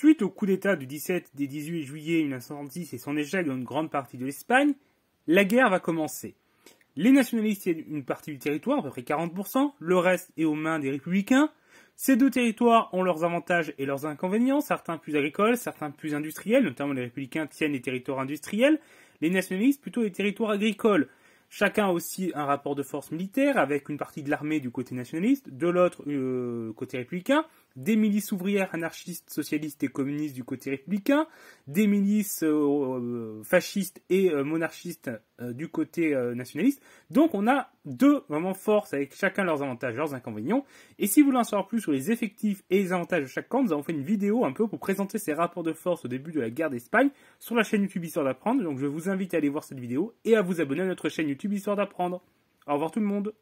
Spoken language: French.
Suite au coup d'État du 17 et 18 juillet 1970 et son échec dans une grande partie de l'Espagne, la guerre va commencer. Les nationalistes tiennent une partie du territoire, à peu près 40%, le reste est aux mains des républicains. Ces deux territoires ont leurs avantages et leurs inconvénients, certains plus agricoles, certains plus industriels, notamment les républicains tiennent les territoires industriels, les nationalistes plutôt les territoires agricoles. Chacun a aussi un rapport de force militaire avec une partie de l'armée du côté nationaliste, de l'autre euh, côté républicain, des milices ouvrières anarchistes, socialistes et communistes du côté républicain, des milices euh, euh, fascistes et euh, monarchistes du côté nationaliste. Donc on a deux vraiment forces avec chacun leurs avantages, leurs inconvénients. Et si vous voulez en savoir plus sur les effectifs et les avantages de chaque camp, nous avons fait une vidéo un peu pour présenter ces rapports de force au début de la guerre d'Espagne sur la chaîne YouTube Histoire d'apprendre. Donc je vous invite à aller voir cette vidéo et à vous abonner à notre chaîne YouTube Histoire d'apprendre. Au revoir tout le monde